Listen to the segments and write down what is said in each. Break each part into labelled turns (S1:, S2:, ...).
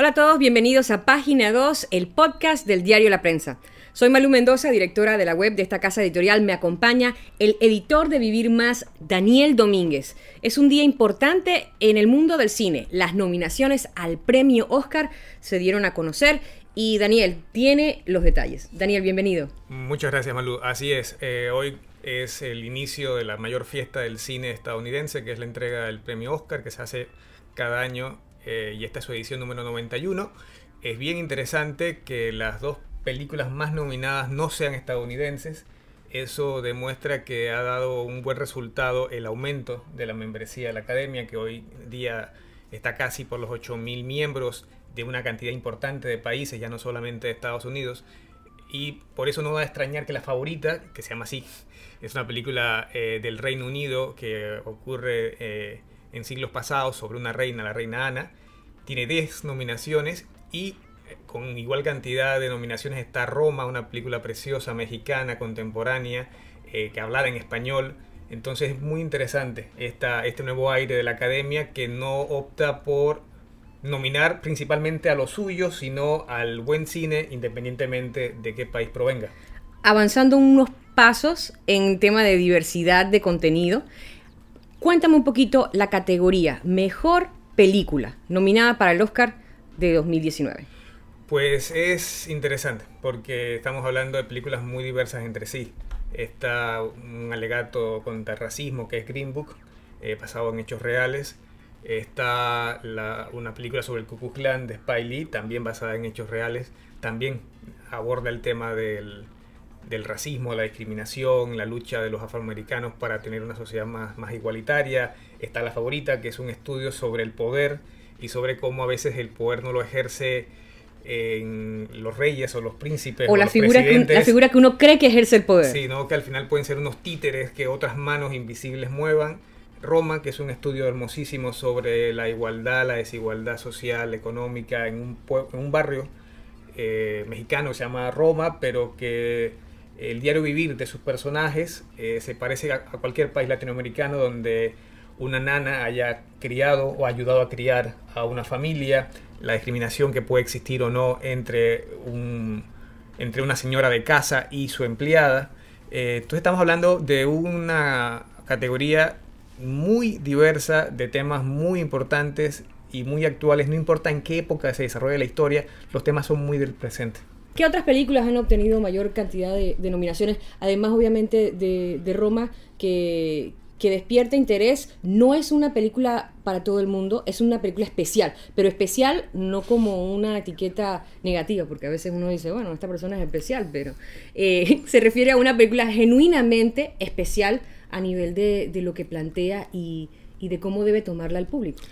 S1: Hola a todos, bienvenidos a Página 2, el podcast del diario La Prensa. Soy Malu Mendoza, directora de la web de esta casa editorial. Me acompaña el editor de Vivir Más, Daniel Domínguez. Es un día importante en el mundo del cine. Las nominaciones al premio Oscar se dieron a conocer y Daniel tiene los detalles. Daniel, bienvenido.
S2: Muchas gracias, Malu. Así es. Eh, hoy es el inicio de la mayor fiesta del cine estadounidense, que es la entrega del premio Oscar, que se hace cada año eh, y esta es su edición número 91. Es bien interesante que las dos películas más nominadas no sean estadounidenses. Eso demuestra que ha dado un buen resultado el aumento de la membresía de la academia, que hoy día está casi por los 8.000 miembros de una cantidad importante de países, ya no solamente de Estados Unidos. Y por eso no va a extrañar que la favorita, que se llama así, es una película eh, del Reino Unido que ocurre eh, en siglos pasados sobre una reina, la reina Ana. Tiene 10 nominaciones y eh, con igual cantidad de nominaciones está Roma, una película preciosa mexicana, contemporánea, eh, que hablara en español. Entonces es muy interesante este nuevo aire de la academia que no opta por nominar principalmente a los suyos, sino al buen cine, independientemente de qué país provenga.
S1: Avanzando unos pasos en tema de diversidad de contenido, Cuéntame un poquito la categoría Mejor Película, nominada para el Oscar de 2019.
S2: Pues es interesante, porque estamos hablando de películas muy diversas entre sí. Está un alegato contra el racismo, que es Green Book, eh, basado en hechos reales. Está una película sobre el Ku Klux Klan de Spy Lee, también basada en hechos reales. También aborda el tema del, del racismo, la discriminación, la lucha de los afroamericanos para tener una sociedad más, igualitaria. Está La Favorita, que es un estudio sobre el poder y sobre cómo a veces el poder no lo ejerce eh, en los reyes o los príncipes o, la, figura que la figura que uno cree que ejerce el poder. Sí, que al final pueden ser unos títeres que otras manos invisibles muevan. Roma, que es un estudio hermosísimo sobre la igualdad, la desigualdad social, económica en un, en un barrio eh, mexicano, se llama Roma, pero que el diario vivir de sus personajes eh, se parece a, cualquier país latinoamericano donde una nana haya criado o ayudado a criar a una familia, la discriminación que puede existir o no entre, entre una señora de casa y su empleada. Eh, entonces estamos hablando de una categoría muy diversa, de temas muy importantes y muy actuales, no importa en qué época se desarrolle la historia, los temas son muy del presente.
S1: ¿Qué otras películas han obtenido mayor cantidad de, nominaciones? Además, obviamente, de, Roma, que, despierta interés. No es una película para todo el mundo, es una película especial, pero especial no como una etiqueta negativa, porque a veces uno dice, bueno, esta persona es especial, pero eh, se refiere a una película genuinamente especial a nivel de, lo que plantea y, y de cómo debe tomarla el público.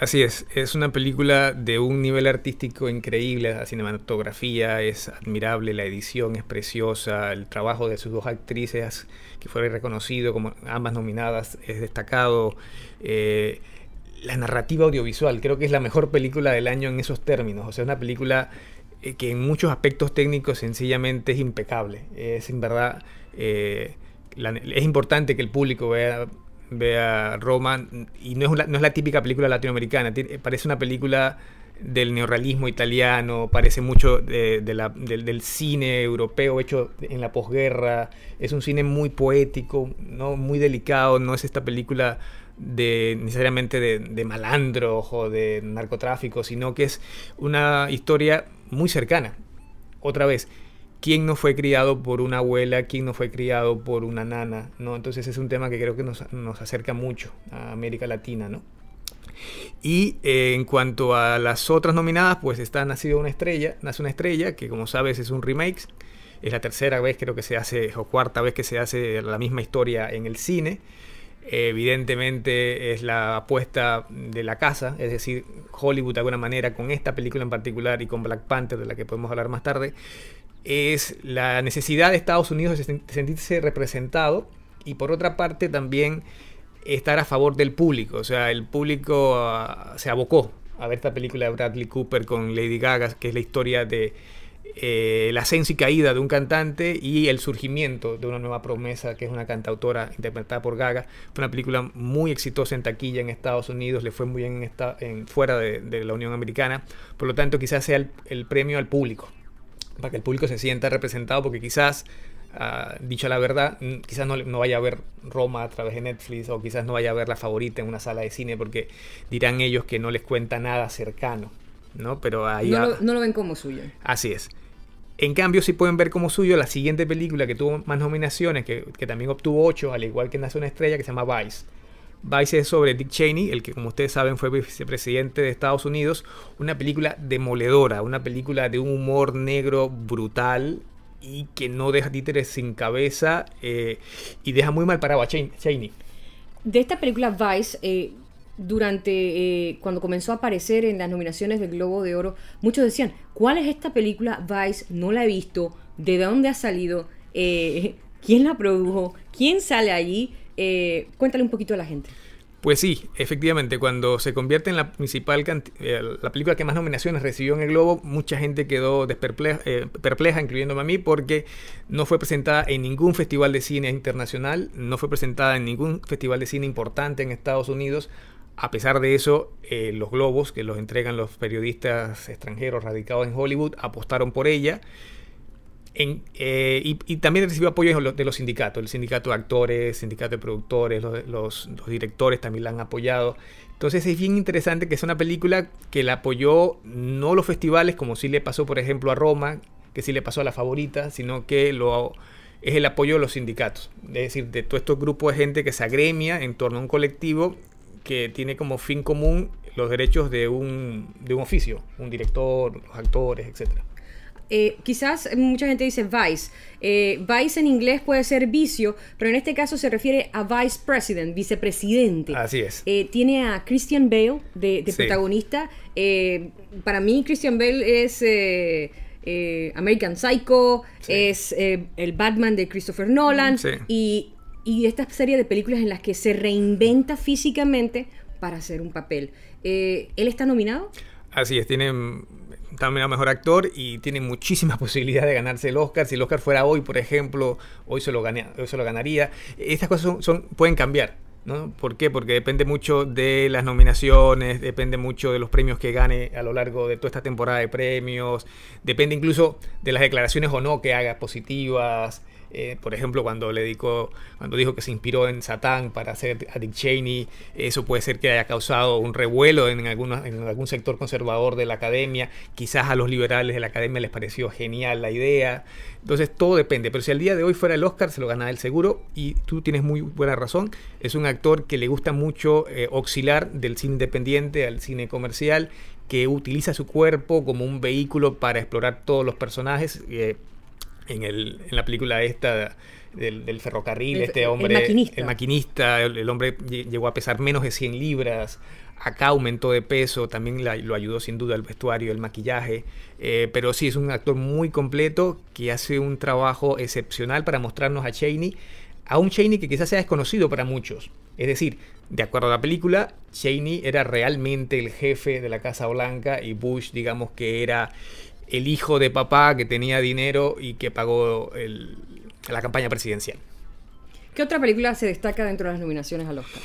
S2: Así es, es una película de un nivel artístico increíble, la cinematografía es admirable, la edición es preciosa, el trabajo de sus dos actrices que fue reconocido como ambas nominadas es destacado. Eh, la narrativa audiovisual, creo que es la mejor película del año en esos términos, o sea, una película eh, que en muchos aspectos técnicos sencillamente es impecable, es en verdad... Eh, es importante que el público vea a Roma, y no es, no es la típica película latinoamericana, parece una película del neorrealismo italiano, parece mucho de, del cine europeo hecho en la posguerra, es un cine muy poético, ¿no? muy delicado, no es esta película de necesariamente de, de malandros o de narcotráfico, sino que es una historia muy cercana. Otra vez, ¿Quién no fue criado por una abuela? ¿Quién no fue criado por una nana? ¿no? Entonces es un tema que creo que nos, acerca mucho a América Latina, ¿no? Y eh, en cuanto a las otras nominadas, pues está Nacido una estrella, Nace una estrella, que como sabes es un remake. Es la tercera vez creo que se hace, o cuarta vez que se hace la misma historia en el cine. evidentemente es la apuesta de la casa, es decir, Hollywood de alguna manera con esta película en particular y con Black Panther, de la que podemos hablar más tarde, es la necesidad de Estados Unidos de sentirse representado y por otra parte también estar a favor del público. O sea, el público ah, se abocó a ver esta película de Bradley Cooper con Lady Gaga, que es la historia de eh, la ascenso y caída de un cantante y el surgimiento de una nueva promesa, que es una cantautora interpretada por Gaga. Fue una película muy exitosa en taquilla en Estados Unidos, le fue muy bien fuera de, la Unión Americana. Por lo tanto, quizás sea el premio al público para que el público se sienta representado, porque quizás, ah, dicho la verdad, quizás no, vaya a ver Roma a través de Netflix o quizás no vaya a ver la favorita en una sala de cine, porque dirán ellos que no les cuenta nada cercano, ¿no? Pero ahí... No,
S1: lo, ven como suyo.
S2: Así es. En cambio, si pueden ver como suyo la siguiente película que tuvo más nominaciones, que, que también obtuvo ocho, al igual que Nace una Estrella, que se llama Vice Vice es sobre Dick Cheney, el que como ustedes saben fue vicepresidente de Estados Unidos, una película demoledora, una película de un humor negro brutal y que no deja títeres sin cabeza eh, y deja muy mal parado a Cheney.
S1: De esta película Vice, eh, durante eh, cuando comenzó a aparecer en las nominaciones del Globo de Oro, muchos decían, ¿cuál es esta película Vice? No la he visto, ¿de dónde ha salido? ¿Quién la produjo? ¿Quién sale allí? Eh, cuéntale un poquito a la gente.
S2: Pues sí, efectivamente, cuando se convierte en la principal eh, la película que más nominaciones recibió en el Globo, mucha gente quedó eh, perpleja, incluyéndome a mí, porque no fue presentada en ningún festival de cine internacional, no fue presentada en ningún festival de cine importante en Estados Unidos. A pesar de eso, los globos que los entregan los periodistas extranjeros radicados en Hollywood apostaron por ella. Eh, y, también recibió apoyo de los, sindicatos, el sindicato de actores, sindicato de productores, los, directores también la han apoyado. Entonces es bien interesante que es una película que la apoyó no los festivales, como sí le pasó por ejemplo a Roma, que sí le pasó a la favorita, sino que lo, es el apoyo de los sindicatos, es decir, de todo estos grupos de gente que se agremia en torno a un colectivo que tiene como fin común los derechos de un, de un oficio, un director, los actores, etcétera.
S1: Eh, quizás mucha gente dice vice. Eh, vice en inglés puede ser vicio, pero en este caso se refiere a vice president, vicepresidente. Así es. Eh, tiene a Christian Bale de, protagonista. para mí, Christian Bale es. American Psycho, es el Batman de Christopher Nolan y, esta serie de películas en las que se reinventa físicamente para hacer un papel. ¿Él está nominado?
S2: Así es, tiene también a mejor actor y tiene muchísimas posibilidades de ganarse el Oscar. Si el Oscar fuera hoy, por ejemplo, hoy se lo, ganaría. Estas cosas son, pueden cambiar. ¿no? ¿Por qué? Porque depende mucho de las nominaciones, depende mucho de los premios que gane a lo largo de toda esta temporada de premios, depende incluso de las declaraciones o no que haga positivas, eh, por ejemplo, cuando le cuando dijo que se inspiró en Satán para hacer a Dick Cheney, eso puede ser que haya causado un revuelo en, algún sector conservador de la academia. Quizás a los liberales de la academia les pareció genial la idea. Entonces todo depende. Pero si al día de hoy fuera el Oscar, se lo ganaba el seguro. Y tú tienes muy buena razón. Es un actor que le gusta mucho auxiliar eh, del cine independiente al cine comercial que utiliza su cuerpo como un vehículo para explorar todos los personajes. Eh, en, la película esta del, ferrocarril, este hombre, el maquinista, el, maquinista, el, hombre llegó a pesar menos de 100 libras, acá aumentó de peso, también lo ayudó sin duda el vestuario, el maquillaje, eh, pero sí, es un actor muy completo que hace un trabajo excepcional para mostrarnos a Cheney, a un Cheney que quizás sea desconocido para muchos. Es decir, de acuerdo a la película, Cheney era realmente el jefe de la Casa Blanca y Bush, digamos que era el hijo de papá que tenía dinero y que pagó la campaña presidencial.
S1: ¿Qué otra película se destaca dentro de las nominaciones al Oscar?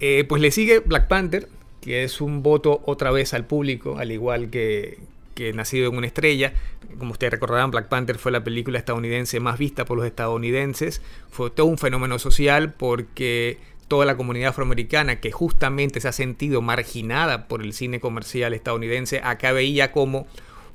S2: Eh, pues le sigue Black Panther, que es un voto otra vez al público, al igual que, que Nacido en una estrella. Como ustedes recordarán, Black Panther fue la película estadounidense más vista por los estadounidenses. Fue todo un fenómeno social porque toda la comunidad afroamericana que justamente se ha sentido marginada por el cine comercial estadounidense, acá veía como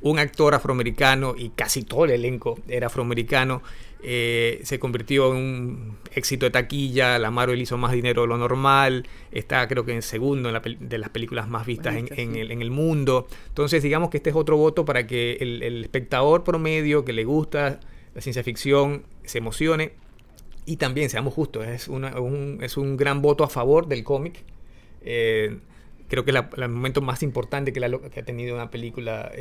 S2: un actor afroamericano y casi todo el elenco era afroamericano. Eh, se convirtió en un éxito de taquilla, la Marvel hizo más dinero de lo normal, está creo que en segundo de las películas más vistas en, el, mundo. Entonces digamos que este es otro voto para que el, espectador promedio que le gusta la ciencia ficción se emocione y también, seamos justos, es, un, es un gran voto a favor del cómic. Eh, creo que es el momento más importante que, la, que ha tenido una película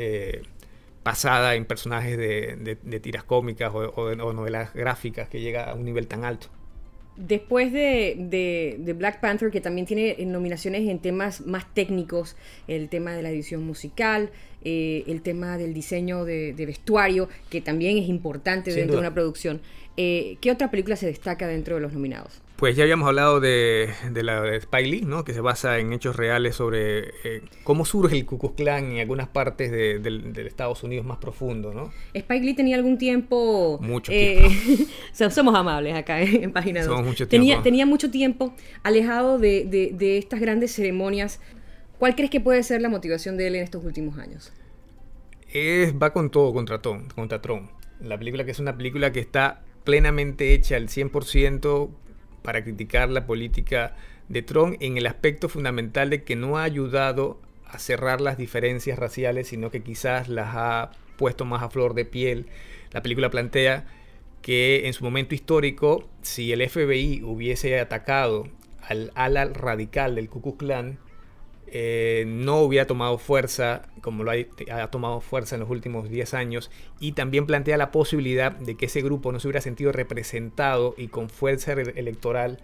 S2: pasada eh, en personajes de, tiras cómicas o, novelas gráficas que llega a un nivel tan alto.
S1: Después de, Black Panther, que también tiene nominaciones en temas más técnicos, el tema de la edición musical, eh, el tema del diseño de, vestuario, que también es importante dentro de una producción, eh, ¿qué otra película se destaca dentro de los nominados?
S2: Pues ya habíamos hablado de, de la Lee, ¿no? que se basa en hechos reales sobre eh, cómo surge el Ku Klux Klan en algunas partes de, del, Estados Unidos más profundo. ¿no?
S1: Spike Lee tenía algún tiempo... Mucho eh, tiempo. somos amables acá eh, en, Página 2. Somos mucho tiempo. Tenía, mucho tiempo alejado de, estas grandes ceremonias. ¿Cuál crees que puede ser la motivación de él en estos últimos años?
S2: va con todo contra Tron, contra Tron. La película que es una película que está plenamente hecha al 100% para criticar la política de Trump en el aspecto fundamental de que no ha ayudado a cerrar las diferencias raciales, sino que quizás las ha puesto más a flor de piel. La película plantea que en su momento histórico, si el FBI hubiese atacado al ala radical del Ku Klux Klan, eh, no hubiera tomado fuerza como lo ha, tomado fuerza en los últimos 10 años y también plantea la posibilidad de que ese grupo no se hubiera sentido representado y con fuerza electoral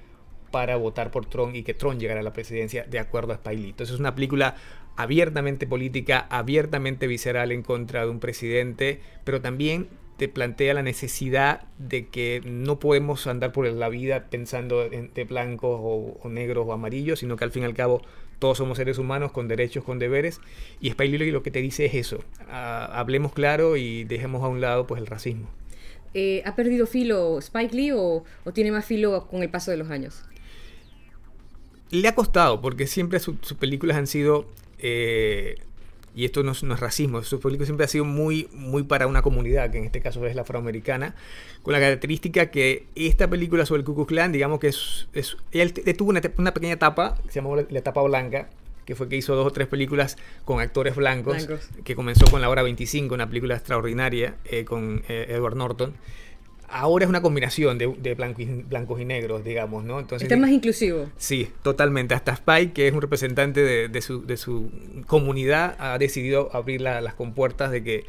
S2: para votar por Trump y que Trump llegara a la presidencia de acuerdo a Spiley. es una película abiertamente política, abiertamente visceral en contra de un presidente, pero también te plantea la necesidad de que no podemos andar por la vida pensando en, de blancos o negros o amarillos, sino que al fin y al cabo todos somos seres humanos con derechos, con deberes, y Spike Lee lo que te dice es eso, ah, hablemos claro y dejemos a un lado pues el racismo.
S1: Eh, ¿Ha perdido filo Spike Lee o, tiene más filo con el paso de los años?
S2: Le ha costado, porque siempre sus películas han sido eh, y esto no es, racismo, su público siempre ha sido muy, muy para una comunidad, que en este caso es la afroamericana, con la característica que esta película sobre el Ku Klux Klan, digamos que es, es él, tuvo una, pequeña etapa, se llamó la etapa blanca, que fue que hizo dos o tres películas con actores blancos, que comenzó con La Hora 25, una película extraordinaria eh, con eh, Edward Norton ahora es una combinación de, blancos y negros, digamos, ¿no? Entonces, Está más inclusivo. Sí, totalmente. Hasta Spike, que es un representante de, su, comunidad, ha decidido abrir las compuertas de que,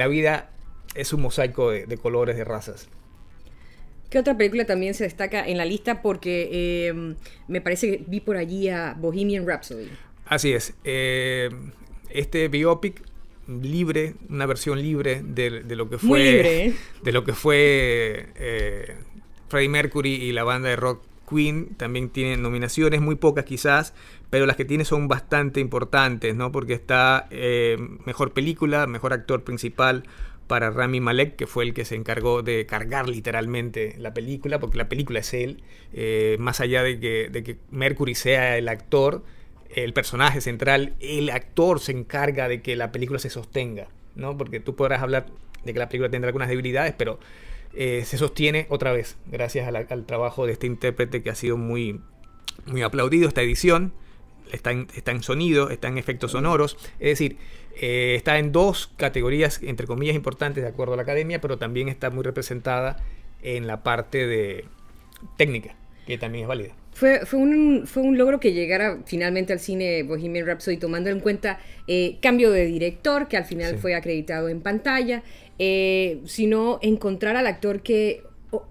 S2: la vida es un mosaico de, colores, de razas.
S1: ¿Qué otra película también se destaca en la lista? Porque eh, me parece que vi por allí a Bohemian Rhapsody.
S2: Así es. Eh, este biopic libre, una versión libre de, lo que fue, de lo que fue ¿eh? eh, Freddie Mercury y la banda de rock Queen. También tiene nominaciones, muy pocas quizás, pero las que tiene son bastante importantes, ¿no? Porque está eh, mejor película, mejor actor principal para Rami Malek, que fue el que se encargó de cargar literalmente la película, porque la película es él, más allá de que, de que Mercury sea el actor el personaje central, el actor se encarga de que la película se sostenga, ¿no? Porque tú podrás hablar de que la película tendrá algunas debilidades, pero eh, se sostiene otra vez, gracias al trabajo de este intérprete que ha sido muy, muy aplaudido, esta edición. Está en, está en sonido, está en efectos sonoros, es decir, eh, está en dos categorías, entre comillas, importantes de acuerdo a la academia, pero también está muy representada en la parte de técnica, que también es válida.
S1: Fue, un, logro que llegara finalmente al cine Bohemian Rhapsody, tomando en cuenta eh, cambio de director, que al final fue acreditado en pantalla, eh, sino encontrar al actor que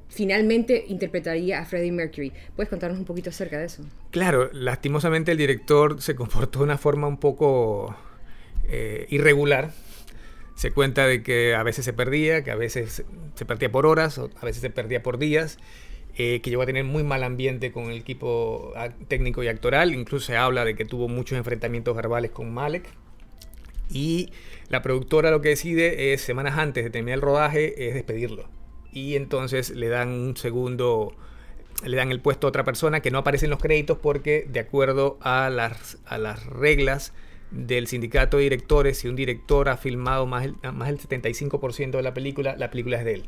S1: finalmente interpretaría a Freddie Mercury. ¿Puedes contarnos un poquito acerca de eso?
S2: Claro, lastimosamente el director se comportó de una forma un poco eh, irregular. Se cuenta de que a veces se perdía, que a veces se perdía por horas, a veces se perdía por días eh, que llegó a tener muy mal ambiente con el equipo ah, técnico y actoral. Incluso se habla de que tuvo muchos enfrentamientos verbales con Malek. Y la productora lo que decide es, semanas antes de terminar el rodaje, es despedirlo. Y entonces le dan un segundo, le dan el puesto a otra persona que no aparece en los créditos porque de acuerdo a las, a las reglas del sindicato de directores, si un director ha filmado más, más del 75% de la película, la película es de él.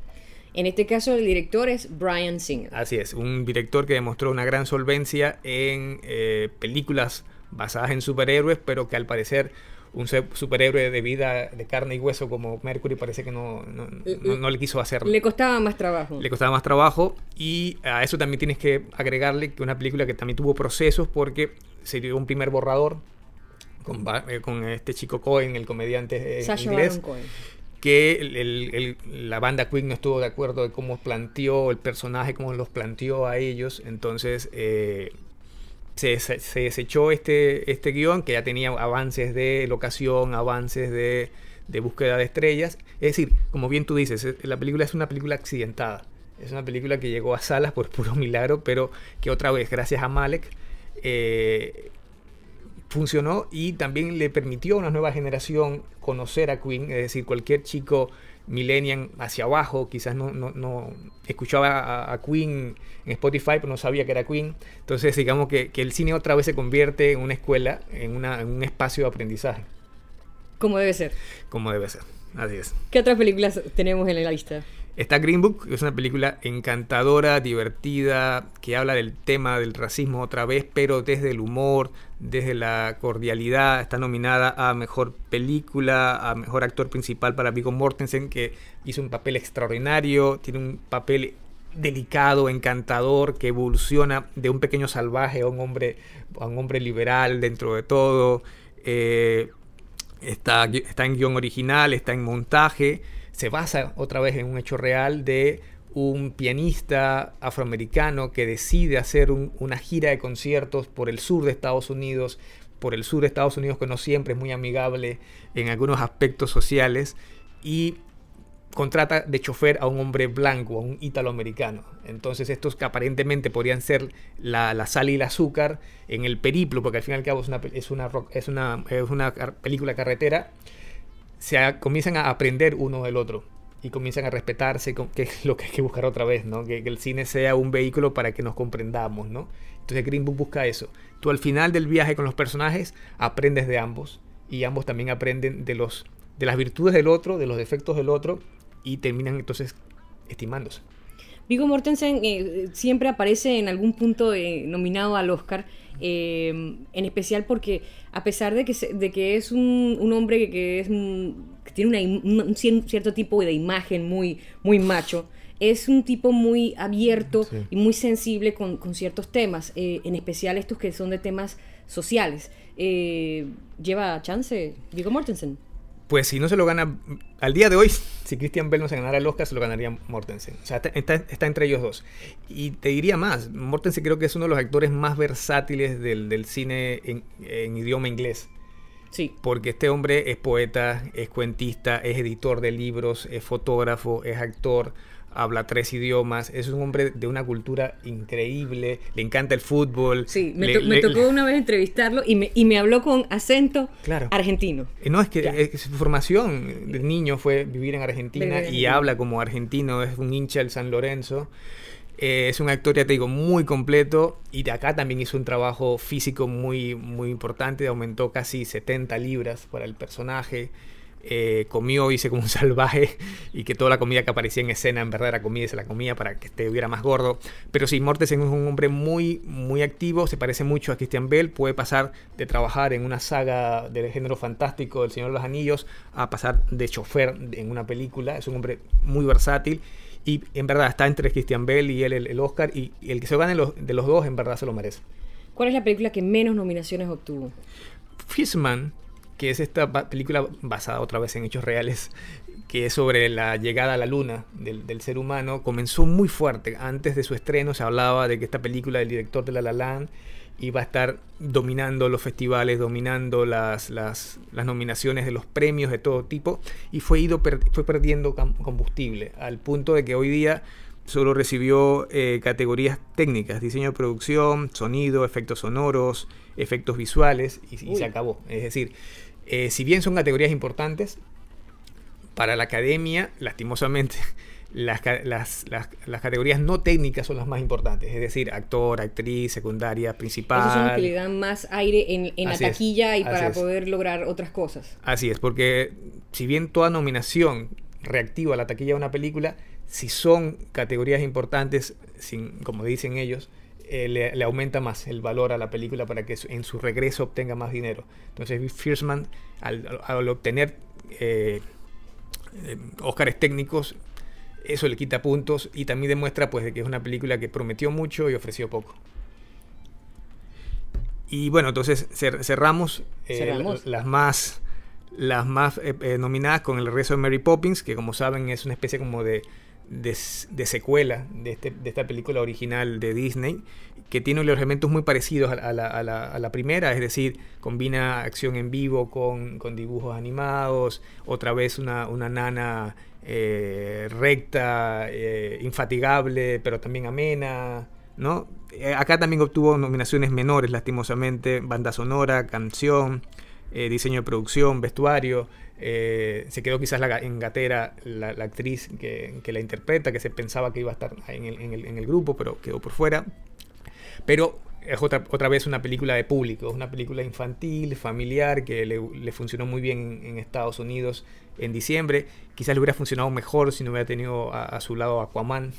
S1: En este caso, el director es Brian Singer.
S2: Así es, un director que demostró una gran solvencia en eh, películas basadas en superhéroes, pero que al parecer un superhéroe de vida de carne y hueso como Mercury parece que no, eh, eh, no, le quiso hacer. Le
S1: costaba más trabajo. Le
S2: costaba más trabajo y a eso también tienes que agregarle que una película que también tuvo procesos porque se dio un primer borrador con, este chico Cohen, el comediante Sasha inglés. Cohen que la banda Quick no estuvo de acuerdo de cómo planteó el personaje, cómo los planteó a ellos. Entonces eh, se, desechó este, este guión que ya tenía avances de locación, avances de, búsqueda de estrellas. Es decir, como bien tú dices, la película es una película accidentada. Es una película que llegó a salas por puro milagro, pero que otra vez, gracias a Malek, eh, funcionó y también le permitió a una nueva generación conocer a Queen, es decir, cualquier chico millennial hacia abajo, quizás no, no, escuchaba a, Queen en Spotify, pero no sabía que era Queen. Entonces, digamos que, el cine otra vez se convierte en una escuela, en, una, en un espacio de aprendizaje. Como debe ser. Como debe ser, así es.
S1: ¿Qué otras películas tenemos en la lista?
S2: Está Green Book, que es una película encantadora, divertida, que habla del tema del racismo otra vez, pero desde el humor, desde la cordialidad. Está nominada a Mejor Película, a Mejor Actor Principal para Viggo Mortensen, que hizo un papel extraordinario, tiene un papel delicado, encantador, que evoluciona de un pequeño salvaje a un hombre, a un hombre liberal dentro de todo. Eh, está, está en guión original, está en montaje se basa otra vez en un hecho real de un pianista afroamericano que decide hacer una gira de conciertos por el sur de Estados Unidos, por el sur de Estados Unidos que no siempre es muy amigable en algunos aspectos sociales, y contrata de chofer a un hombre blanco, a un italoamericano. Entonces estos que aparentemente podrían ser la, sal y el azúcar en el periplo, porque al fin y al cabo es una, es una, es una, es una película carretera, comienzan a aprender uno del otro y comienzan a respetarse, que es lo que hay que buscar otra vez, ¿no? Que, el cine sea un vehículo para que nos comprendamos, ¿no? Entonces Green Book busca eso. Tú al final del viaje con los personajes aprendes de ambos y ambos también aprenden de, los, de las virtudes del otro, de los defectos del otro y terminan entonces estimándose.
S1: Vigo Mortensen eh, siempre aparece en algún punto eh, nominado al Oscar, eh, en especial porque a pesar de que, de que es un, hombre que, mm, tiene un cierto tipo de imagen muy, muy macho, es un tipo muy abierto y muy sensible con, con ciertos temas, en especial estos que son de temas sociales. ¿Lleva chance Vigo Mortensen?
S2: pues si no se lo gana al día de hoy, si Christian Bell no se ganara el Oscar, se lo ganaría Mortensen. O sea, está, entre ellos dos. Y te diría más, Mortensen creo que es uno de los actores más versátiles del, cine en, en, idioma inglés. Sí. Porque este hombre es poeta, es cuentista, es editor de libros, es fotógrafo, es actor habla tres idiomas, es un hombre de una cultura increíble, le encanta el fútbol. Sí, me, tocó una
S1: vez entrevistarlo y me, habló con acento claro. argentino.
S2: Eh, no, es eh, que su formación de niño fue vivir en Argentina y habla como argentino, es un hincha del San Lorenzo. Eh, es un actor, ya te digo, muy completo y de acá también hizo un trabajo físico muy, muy importante, aumentó casi 70 libras para el personaje. Eh, comió, hice como un salvaje y que toda la comida que aparecía en escena en verdad era comida y se la comía para que estuviera más gordo. Pero sí, Mortensen es un hombre muy, muy activo, se parece mucho a Christian Bell, puede pasar de trabajar en una saga del género fantástico del Señor de los Anillos a pasar de chofer en una película, es un hombre muy versátil. Y en verdad está entre Christian Bell y él el, el Oscar y, el que se gane de los dos en verdad se lo merece.
S1: ¿Cuál es la película que menos nominaciones obtuvo?
S2: Fishman que es esta película basada otra vez en hechos reales, que es sobre la llegada a la luna del, ser humano, comenzó muy fuerte. Antes de su estreno se hablaba de que esta película del director de La La Land iba a estar dominando los festivales, dominando las, las, nominaciones de los premios de todo tipo, y fue, ido fue perdiendo combustible, al punto de que hoy día solo recibió eh, categorías técnicas, diseño de producción, sonido, efectos sonoros, efectos visuales, y, se acabó. Es decir, eh, si bien son categorías importantes, para la academia, lastimosamente, las, las, categorías no técnicas son las más importantes, es decir, actor, actriz, secundaria, principal. son las que le
S1: dan más aire en, la taquilla y para poder lograr otras cosas.
S2: Así es, porque si bien toda nominación reactiva la taquilla de una película, si son categorías importantes, como dicen ellos, eh, le, aumenta más el valor a la película para que en su regreso obtenga más dinero. Entonces, Fierceman, al, al obtener eh, eh, Óscares técnicos, eso le quita puntos y también demuestra pues, que es una película que prometió mucho y ofreció poco. Y bueno, entonces cerramos, las más las más nominadas con el regreso de Mary Poppins, que como saben es una especie como de de, secuela este, de, esta película original de Disney, que tiene los elementos muy parecidos a, la, primera, es decir, combina acción en vivo con, dibujos animados, otra vez una, nana eh, recta, eh, infatigable, pero también amena. ¿no? Eh, acá también obtuvo nominaciones menores, lastimosamente, banda sonora, canción, eh, diseño de producción, vestuario. Eh, se quedó quizás la, en gatera la, actriz que, la interpreta, que se pensaba que iba a estar en el, grupo, pero quedó por fuera. Pero es otra, otra vez una película de público, una película infantil, familiar, que le, funcionó muy bien en Estados Unidos en diciembre. Quizás le hubiera funcionado mejor si no hubiera tenido a, a su lado Aquaman,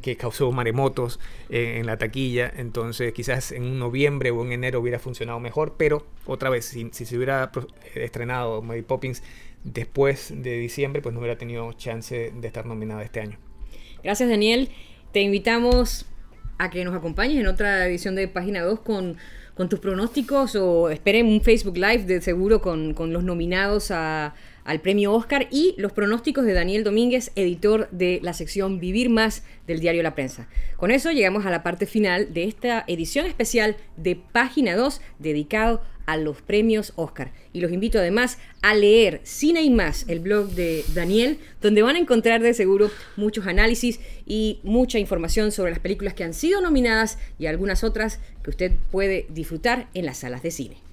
S2: que causó maremotos eh, en la taquilla. Entonces, quizás en noviembre o en enero hubiera funcionado mejor, pero otra vez, si, se hubiera eh, estrenado Mary Poppins después de diciembre, pues no hubiera tenido chance de estar nominada este año.
S1: Gracias, Daniel. Te invitamos a que nos acompañes en otra edición de Página 2 con, tus pronósticos o esperen un Facebook Live de seguro con los nominados a, al premio Oscar y los pronósticos de Daniel Domínguez, editor de la sección Vivir Más del diario La Prensa. Con eso llegamos a la parte final de esta edición especial de Página 2 dedicado a los premios Oscar. Y los invito además a leer Cine y más, el blog de Daniel, donde van a encontrar de seguro muchos análisis y mucha información sobre las películas que han sido nominadas y algunas otras que usted puede disfrutar en las salas de cine.